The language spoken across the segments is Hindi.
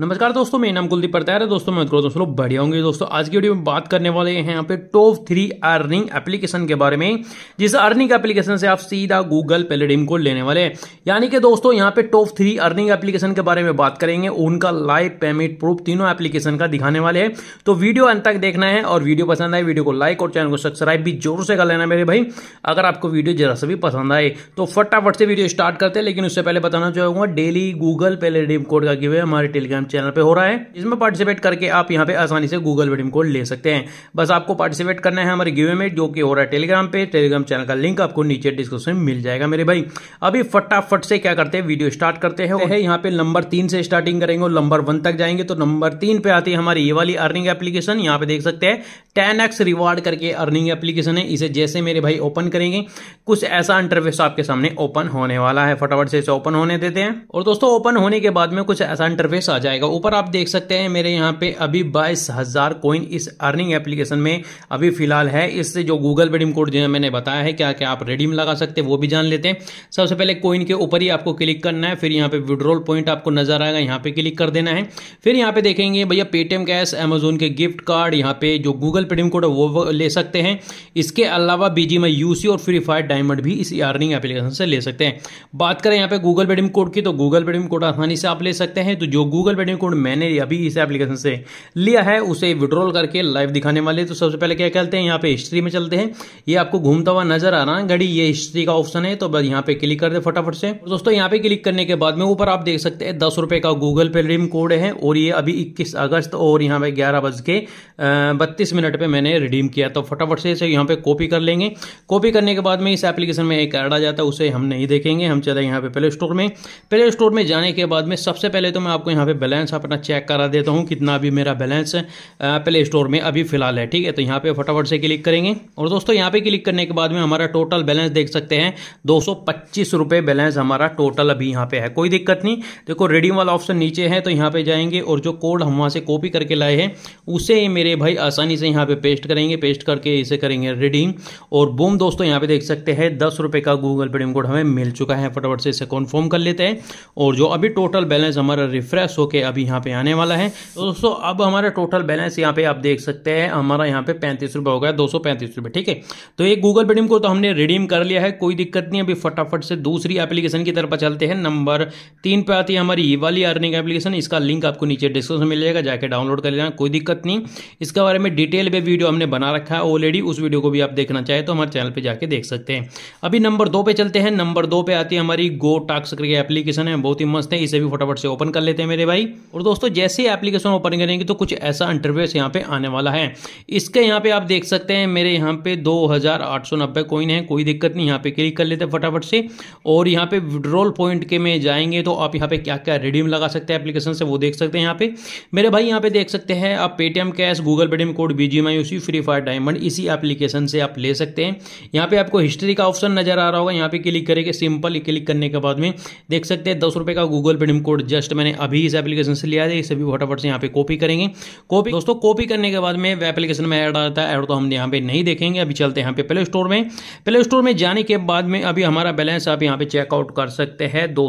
नमस्कार दोस्तों मेरा नाम कुलदीप पड़ता है दोस्तों मैं करो दोस्तों बढ़िया होंगे दोस्तों आज की वीडियो में बात करने वाले हैं यहाँ पे टॉप थ्री अर्निंग एप्लीकेशन के बारे में जिस अर्निंग एप्लीकेशन से आप सीधा गूगल पेलेडीम को लेने वाले हैं यानी कि दोस्तों यहाँ पे टॉप थ्री अर्निंग एप्लीकेशन के बारे में बात करेंगे उनका लाइव पेमेंट प्रूफ तीनों एप्लीकेशन का दिखाने वाले हैं तो वीडियो अंत तक देखना है और वीडियो पसंद आए वीडियो को लाइक और चैनल को सब्सक्राइब भी जोर से कर लेना मेरे भाई अगर आपको वीडियो जरा सा भी पसंद आए तो फटाफट से वीडियो स्टार्ट करते हैं लेकिन उससे पहले बताना चाहूंगा डेली गूगल पेलेडीम कोड का हमारे टेलीग्राम चैनल पे हो रहा है जिसमें पार्टिसिपेट करके आप यहाँ पे आसानी से गूगल वीडियो को ले सकते हैं बस आपको पार्टिसिपेट करना है हमारे गिवे में जो कि हो रहा है टेलीग्राम पे टेलीग्राम चैनल का लिंक आपको नीचे डिस्क्रिप्शन में मिल जाएगा मेरे भाई अभी फटाफट से क्या करते हैं वीडियो स्टार्ट करते हैं यहाँ पे नंबर तीन से स्टार्टिंग करेंगे और नंबर वन तक जाएंगे तो नंबर तीन पे आती है हमारी ये वाली अर्निंग एप्लीकेशन यहाँ पे देख सकते हैं टेन रिवार्ड करके अर्निंग एप्लीकेशन है इसे जैसे मेरे भाई ओपन करेंगे कुछ ऐसा इंटरव्यूस आपके सामने ओपन होने वाला है फटाफट से इसे ओपन होने देते हैं और दोस्तों ओपन होने के बाद में कुछ ऐसा इंटरफेस आ जाएगा जाएगा ऊपर आप देख सकते हैं मेरे यहाँ पे अभी बाईस हज़ार कोइन इस अर्निंग एप्लीकेशन में अभी फिलहाल है इससे जो गूगल पे रिडीम कोड जो है मैंने बताया है क्या क्या आप रिडीम लगा सकते हैं वो भी जान लेते हैं सबसे पहले कोइन के ऊपर ही आपको क्लिक करना है फिर यहाँ पे विड्रोल पॉइंट आपको नजर आएगा यहाँ पे क्लिक कर देना है फिर यहाँ पे देखेंगे भैया पेटीएम कैश अमेजोन के गिफ्ट कार्ड यहाँ पे जो गूगल पेटीएम कोड है वो ले सकते हैं इसके अलावा बीजी में यूसी और फ्री फायर डायमंड भी इस अर्निंग एप्लीकेशन से ले सकते हैं बात करें यहाँ पे गूगल पेटीएम कोड की तो गूगल पेटीएम कोड आसानी से आप ले सकते हैं तो जो गूगल रिटर्निंग कोड मैंने अभी इस एप्लीकेशन से लिया है उसे विड्रॉल करके लाइव दिखाने वाले तो सबसे पहले क्या कहते हैं यहाँ पे हिस्ट्री में चलते हैं ये आपको घूमता हुआ नजर आ रहा है घड़ी ये हिस्ट्री का ऑप्शन है तो बस यहाँ पे क्लिक कर दे फटाफट से दोस्तों यहाँ पे क्लिक करने के बाद में ऊपर आप देख सकते हैं दस रुपए का गूगल पे रिडीम कोड है और ये अभी इक्कीस अगस्त और यहाँ पे ग्यारह बज के बत्तीस मिनट पे मैंने रिडीम किया तो फटाफट से इसे यहाँ पे कॉपी कर लेंगे कॉपी करने के बाद में इस एप्लीकेशन में एक ऐड आ जाता है उसे हम नहीं देखेंगे हम चले यहाँ पे प्ले स्टोर में प्ले स्टोर में जाने के बाद में सबसे पहले तो मैं आपको यहाँ पे बैलेंस बैलेंस अपना चेक करा देता हूँ कितना अभी मेरा बैलेंस प्ले स्टोर में अभी फ़िलहाल है ठीक है तो यहाँ पे फटाफट से क्लिक करेंगे और दोस्तों यहाँ पे क्लिक करने के बाद में हमारा टोटल बैलेंस देख सकते हैं दो सौ बैलेंस हमारा टोटल अभी यहाँ पे है कोई दिक्कत नहीं देखो रिडीम वाला ऑप्शन नीचे है तो यहाँ पे जाएंगे और जो कोड हम वहाँ से कॉपी करके लाए हैं उसे मेरे भाई आसानी से यहाँ पे पेस्ट करेंगे पेस्ट करके इसे करेंगे रिडीम और बूम दोस्तों यहाँ पे देख सकते हैं दस रुपए का गूगल पेटीएम कोड हमें मिल चुका है फटाफट से इसे कन्फर्म कर लेते हैं और जो अभी टोटल बैलेंस हमारा रिफ्रेश होकर के अभी यहाँ पे आने वाला है तो दोस्तों अब हमारा टोटल बैलेंस यहाँ पे आप देख सकते हैं हमारा यहाँ पे पैंतीस रुपये हो गया दो सौ पैंतीस रुपये ठीक है तो एक गूगल पेटीएम को तो हमने रिडीम कर लिया है कोई दिक्कत नहीं अभी फटाफट से दूसरी एप्लीकेशन की तरफ चलते हैं नंबर तीन पे आती है हमारी ई वाली अर्निंग एप्लीकेशन इसका लिंक आपको नीचे डिस्क्रिप्शन में मिल जाएगा जाके डाउनलोड कर लेना कोई दिक्कत नहीं इसके बारे में डिटेल में वीडियो हमने बना रखा है ऑलरेडी उस वीडियो को भी आप देखना चाहे तो हमारे चैनल पर जाकर देख सकते हैं अभी नंबर दो पे चलते हैं नंबर दो पे आती है हमारी गो टाक्स करके एप्लीकेशन है बहुत ही मस्त है इसे भी फटाफट से ओपन कर लेते हैं मेरे भाई भाई और दोस्तों जैसे ही एप्लीकेशन ओपन करेंगे तो कुछ ऐसा इंटरव्यूस यहाँ पे आने वाला है इसके यहाँ पे आप देख सकते हैं मेरे यहाँ पे 2890 कॉइन है कोई दिक्कत नहीं यहाँ पे क्लिक कर लेते फटाफट से और यहाँ पे विड्रॉल पॉइंट के में जाएंगे तो आप यहाँ पे क्या क्या रिडीम लगा सकते हैं एप्लीकेशन से वो देख सकते हैं यहाँ पे मेरे भाई यहाँ पे देख सकते हैं आप Paytm cash Google Paytm code बी जी फ्री फायर डायमंड इसी एप्लीकेशन से आप ले सकते हैं यहाँ पे आपको हिस्ट्री का ऑप्शन नजर आ रहा होगा यहाँ पे क्लिक करेंगे सिंपल क्लिक करने के बाद में देख सकते हैं दस का गूगल पेटीएम कोड जस्ट मैंने अभी इस एप्लीकेशन एप्लीकेशन से लिया है ये सभी फटाफट से यहाँ पे कॉपी करेंगे कॉपी दोस्तों कॉपी करने के बाद में वे एप्लीकेशन में ऐड आता है ऐड तो हम यहाँ पे नहीं देखेंगे अभी चलते हैं यहाँ पे प्ले स्टोर में प्ले स्टोर में जाने के बाद में अभी हमारा बैलेंस आप यहाँ पे चेकआउट कर सकते हैं दो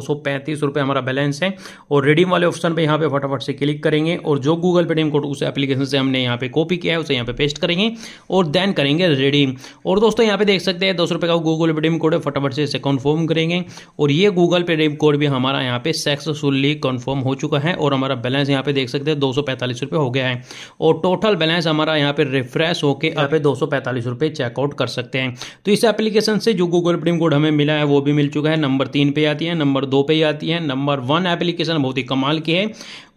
हमारा बैलेंस है और रिडीम वाले ऑप्शन पर यहाँ पे फटाफट से क्लिक करेंगे और जो गूगल पेटीएम कोड उस एप्लीकेशन से हमने यहाँ पे कॉपी किया है उसे यहाँ पे पेस्ट करेंगे और देन करेंगे रिडीम और दोस्तों यहाँ पे देख सकते हैं दो सौ का गूगल पेटीएम कोड है फटाफट से इसे कन्फर्म करेंगे और ये गूगल पेटीएम कोड भी हमारा यहाँ पे सक्सेसफुल्ली कन्फर्म हो चुका है और हमारा बैलेंस यहाँ पे देख सकते हैं दो रुपए हो गया है और टोटल बैलेंस हमारा यहाँ पे रिफ्रेश होकर यहाँ पे दो रुपए चेकआउट कर सकते हैं तो इस एप्लीकेशन से जो गूगल प्रीम कोड हमें मिला है वो भी मिल चुका है नंबर तीन पे आती है नंबर दो पे आती है नंबर वन एप्लीकेशन बहुत ही कमाल की है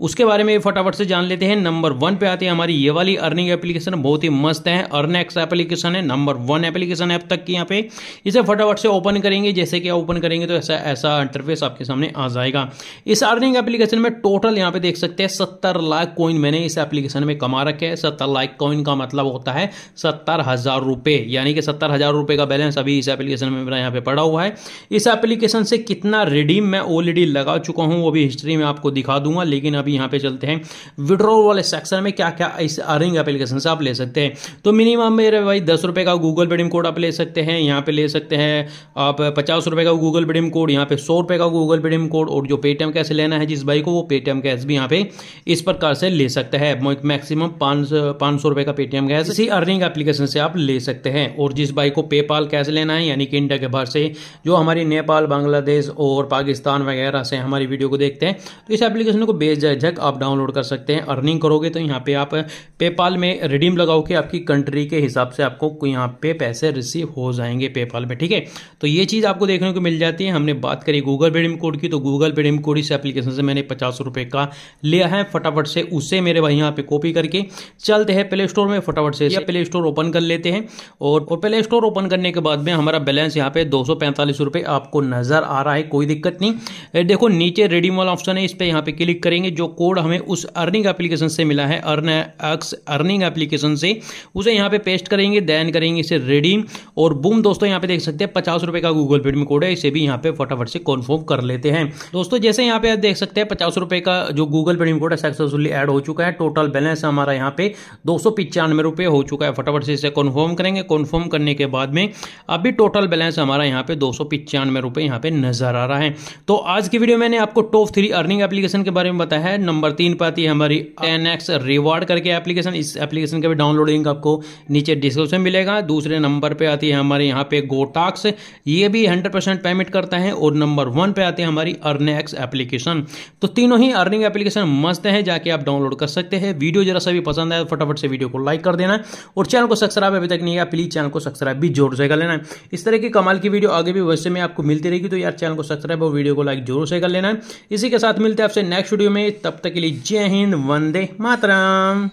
उसके बारे में फटाफट से जान लेते हैं नंबर वन पे आती है हमारी ये वाली अर्निंग एप्लीकेशन बहुत ही मस्त है अर्नेक्स एप्लीकेशन है नंबर वन एप्लीकेशन है अब तक की यहाँ पे इसे फटाफट से ओपन करेंगे जैसे कि ओपन करेंगे तो ऐसा ऐसा इंटरफेस आपके सामने आ जाएगा इस अर्निंग एप्लीकेशन में टोटल टोटल यहाँ पे देख सकते हैं सत्तर लाख कॉइन मैंने इस एप्लीकेशन में कमा रखे हैं सत्तर लाख कॉइन का मतलब होता है सत्तर हज़ार रुपये यानी कि सत्तर हज़ार रुपये का बैलेंस अभी इस एप्लीकेशन में मेरा यहाँ पे पड़ा हुआ है इस एप्लीकेशन से कितना रिडीम मैं ऑलरेडी लगा चुका हूँ वो भी हिस्ट्री में आपको दिखा दूंगा लेकिन अभी यहाँ पे चलते हैं विड्रॉल वाले सेक्शन में क्या क्या इस अर्निंग एप्लीकेशन से आप ले सकते हैं तो मिनिमम मेरे भाई दस रुपये का गूगल पेडीम कोड आप ले सकते हैं यहाँ पे ले सकते हैं आप पचास रुपये का गूगल पेडीम कोड यहाँ पे सौ रुपये का गूगल पेडीम कोड और जो पेटीएम कैसे लेना है जिस भाई को वो पेटीएम गैस भी यहाँ पे इस प्रकार से ले सकते हैं मैक्सिमम पांच सौ रुपए का पेटीएम गैस इसी अर्निंग एप्लीकेशन से आप ले सकते हैं और जिस बाइक को पेपाल कैश लेना है यानी कि इंडिया के बाहर से जो हमारी नेपाल बांग्लादेश और पाकिस्तान वगैरह से हमारी वीडियो को देखते हैं तो इस एप्लीकेशन को बेच झक आप डाउनलोड कर सकते हैं अर्निंग करोगे तो यहाँ पे आप पेपाल में रिडीम लगाओगे आपकी कंट्री के हिसाब से आपको यहाँ पे पैसे रिसीव हो जाएंगे पेपाल में ठीक है तो ये चीज़ आपको देखने को मिल जाती है हमने बात करी गूगल पेडीम कोड की तो गूगल पेडीम कोड इस एप्लीकेशन से मैंने पचास रुपये का लिया है फटाफट से उसे मेरे भाई यहाँ पे कॉपी करके चलते हैं प्ले स्टोर में फटाफट से प्ले स्टोर ओपन कर लेते हैं और, और प्ले स्टोर ओपन करने के बाद में हमारा बैलेंस यहाँ पे दो रुपए आपको नजर आ रहा है कोई दिक्कत नहीं देखो नीचे रिडीम वाला ऑप्शन है इस पर यहाँ पे क्लिक करेंगे जो कोड हमें उस अर्निंग एप्लीकेशन से मिला है अर्न एक्स अर्निंग एप्लीकेशन से उसे यहाँ पे पेस्ट करेंगे दैन करेंगे इसे रेडीम और बूम दोस्तों यहाँ पे देख सकते हैं पचास रुपए का गूगल पेड में कोड है इसे भी यहाँ पे फटाफट से कॉन्फर्म कर लेते हैं दोस्तों जैसे यहाँ पे आप देख सकते हैं पचास रुपए का जो गूगल पे रिमकोड है सक्सेसफुली ऐड हो चुका है टोटल बैलेंस हमारा यहाँ पे दो सौ पिचानवे रुपये हो चुका है फटाफट से इसे कन्फर्म करेंगे कन्फर्म करने के बाद में अभी टोटल बैलेंस हमारा यहाँ पे दो सौ पिचानवे रुपये यहाँ पे नजर आ रहा है तो आज की वीडियो मैंने आपको टॉप थ्री अर्निंग एप्लीकेशन के बारे में बताया है नंबर तीन पर आती है हमारी टेन एक्स रिवार्ड करके एप्लीकेशन इस एप्लीकेशन का भी डाउनलोड लिंक आपको नीचे डिस्क्रिप्शन मिलेगा दूसरे नंबर पर आती है हमारे यहाँ पे गोटाक्स ये भी हंड्रेड पेमेंट करता है और नंबर वन पे आती है हमारी अर्नेक्स एप्लीकेशन तो तीनों ही अर्न हैपनिंग एप्लीकेशन मस्त है जाके आप डाउनलोड कर सकते हैं वीडियो जरा सभी पसंद आया तो फटाफट से वीडियो को लाइक कर देना और चैनल को सब्सक्राइब अभी तक नहीं किया प्लीज चैनल को सब्सक्राइब भी जोर से कर लेना इस तरह की कमाल की वीडियो आगे भी वैसे में आपको मिलती रहेगी तो यार चैनल को सब्सक्राइब और वीडियो को लाइक जोर से कर लेना इसी के साथ मिलते हैं आपसे नेक्स्ट वीडियो में तब तक के लिए जय हिंद वंदे मातराम